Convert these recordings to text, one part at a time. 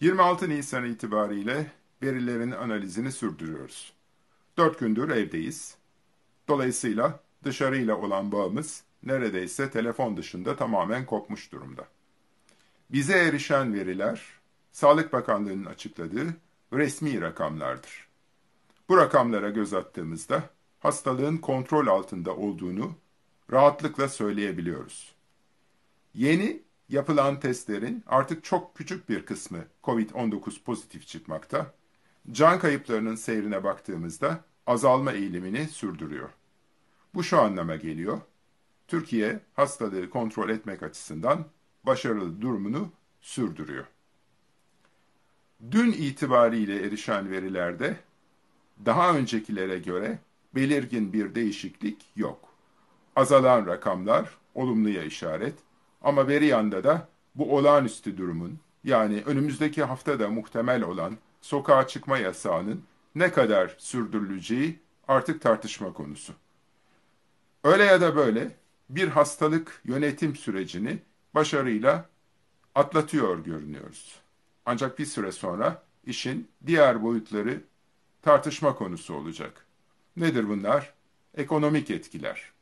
26 Nisan itibariyle verilerin analizini sürdürüyoruz. 4 gündür evdeyiz. Dolayısıyla dışarıyla olan bağımız neredeyse telefon dışında tamamen kopmuş durumda. Bize erişen veriler Sağlık Bakanlığı'nın açıkladığı resmi rakamlardır. Bu rakamlara göz attığımızda hastalığın kontrol altında olduğunu rahatlıkla söyleyebiliyoruz. Yeni yapılan testlerin artık çok küçük bir kısmı COVID-19 pozitif çıkmakta, can kayıplarının seyrine baktığımızda azalma eğilimini sürdürüyor. Bu şu anlama geliyor. Türkiye hastalığı kontrol etmek açısından başarılı durumunu sürdürüyor. Dün itibariyle erişen verilerde daha öncekilere göre belirgin bir değişiklik yok. Azalan rakamlar olumluya işaret, ama veri yanda da bu olağanüstü durumun yani önümüzdeki haftada muhtemel olan sokağa çıkma yasağının ne kadar sürdürüleceği artık tartışma konusu. Öyle ya da böyle bir hastalık yönetim sürecini başarıyla atlatıyor görünüyoruz. Ancak bir süre sonra işin diğer boyutları tartışma konusu olacak. Nedir bunlar? Ekonomik etkiler.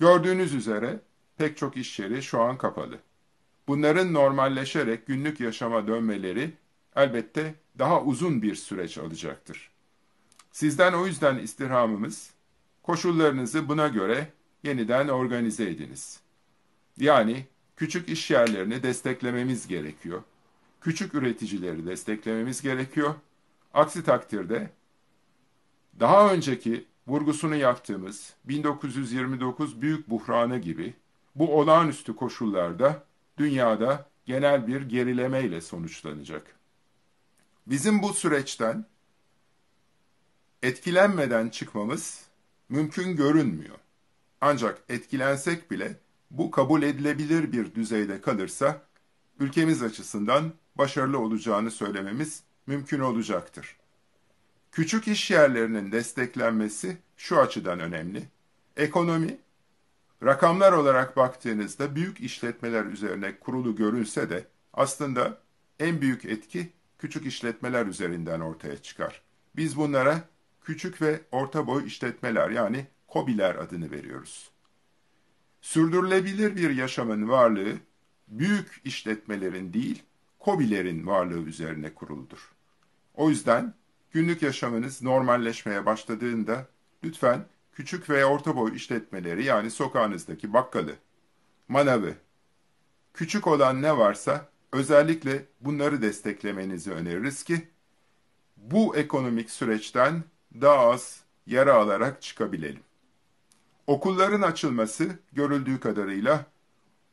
Gördüğünüz üzere pek çok iş yeri şu an kapalı. Bunların normalleşerek günlük yaşama dönmeleri elbette daha uzun bir süreç alacaktır. Sizden o yüzden istirhamımız, koşullarınızı buna göre yeniden organize ediniz. Yani küçük iş yerlerini desteklememiz gerekiyor. Küçük üreticileri desteklememiz gerekiyor. Aksi takdirde daha önceki vurgusunu yaptığımız 1929 büyük buhranı gibi bu olağanüstü koşullarda dünyada genel bir gerileme ile sonuçlanacak. Bizim bu süreçten etkilenmeden çıkmamız mümkün görünmüyor. Ancak etkilensek bile bu kabul edilebilir bir düzeyde kalırsa ülkemiz açısından başarılı olacağını söylememiz mümkün olacaktır. Küçük iş yerlerinin desteklenmesi şu açıdan önemli. Ekonomi Rakamlar olarak baktığınızda büyük işletmeler üzerine kurulu görünse de aslında en büyük etki küçük işletmeler üzerinden ortaya çıkar. Biz bunlara küçük ve orta boy işletmeler yani kobiler adını veriyoruz. Sürdürülebilir bir yaşamın varlığı büyük işletmelerin değil kobilerin varlığı üzerine kuruludur. O yüzden günlük yaşamınız normalleşmeye başladığında lütfen küçük ve orta boy işletmeleri yani sokağınızdaki bakkalı, manavı, küçük olan ne varsa özellikle bunları desteklemenizi öneririz ki bu ekonomik süreçten daha az yara alarak çıkabilelim. Okulların açılması görüldüğü kadarıyla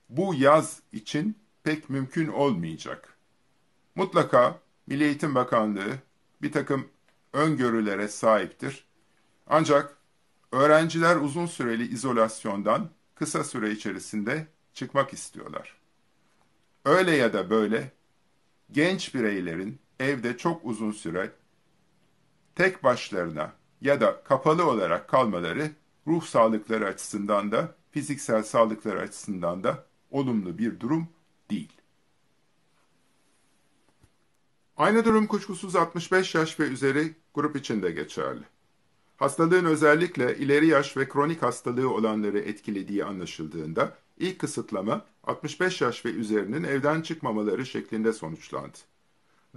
bu yaz için pek mümkün olmayacak. Mutlaka Milli Eğitim Bakanlığı bir takım öngörülere sahiptir. Ancak Öğrenciler uzun süreli izolasyondan kısa süre içerisinde çıkmak istiyorlar. Öyle ya da böyle genç bireylerin evde çok uzun süre tek başlarına ya da kapalı olarak kalmaları ruh sağlıkları açısından da fiziksel sağlıkları açısından da olumlu bir durum değil. Aynı durum kuşkusuz 65 yaş ve üzeri grup için de geçerli. Hastalığın özellikle ileri yaş ve kronik hastalığı olanları etkilediği anlaşıldığında ilk kısıtlama 65 yaş ve üzerinin evden çıkmamaları şeklinde sonuçlandı.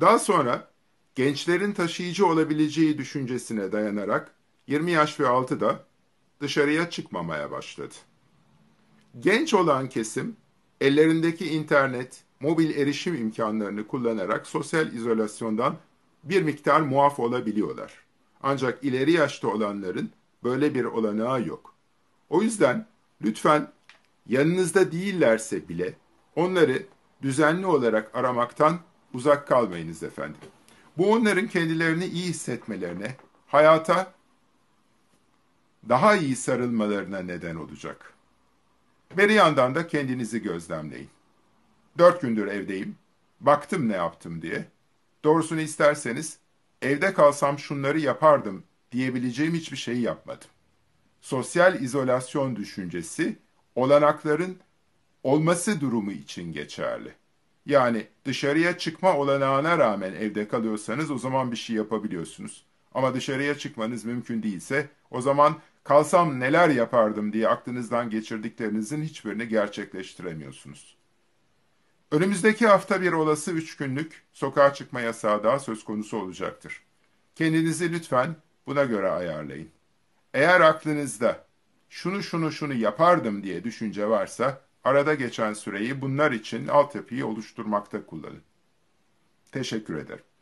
Daha sonra gençlerin taşıyıcı olabileceği düşüncesine dayanarak 20 yaş ve altı da dışarıya çıkmamaya başladı. Genç olan kesim ellerindeki internet, mobil erişim imkanlarını kullanarak sosyal izolasyondan bir miktar muaf olabiliyorlar. Ancak ileri yaşta olanların böyle bir olanağı yok. O yüzden lütfen yanınızda değillerse bile onları düzenli olarak aramaktan uzak kalmayınız efendim. Bu onların kendilerini iyi hissetmelerine, hayata daha iyi sarılmalarına neden olacak. Bir yandan da kendinizi gözlemleyin. Dört gündür evdeyim, baktım ne yaptım diye. Doğrusunu isterseniz evde kalsam şunları yapardım diyebileceğim hiçbir şeyi yapmadım. Sosyal izolasyon düşüncesi olanakların olması durumu için geçerli. Yani dışarıya çıkma olanağına rağmen evde kalıyorsanız o zaman bir şey yapabiliyorsunuz. Ama dışarıya çıkmanız mümkün değilse o zaman kalsam neler yapardım diye aklınızdan geçirdiklerinizin hiçbirini gerçekleştiremiyorsunuz. Önümüzdeki hafta bir olası üç günlük sokağa çıkma yasağı daha söz konusu olacaktır. Kendinizi lütfen buna göre ayarlayın. Eğer aklınızda şunu şunu şunu yapardım diye düşünce varsa arada geçen süreyi bunlar için altyapıyı oluşturmakta kullanın. Teşekkür ederim.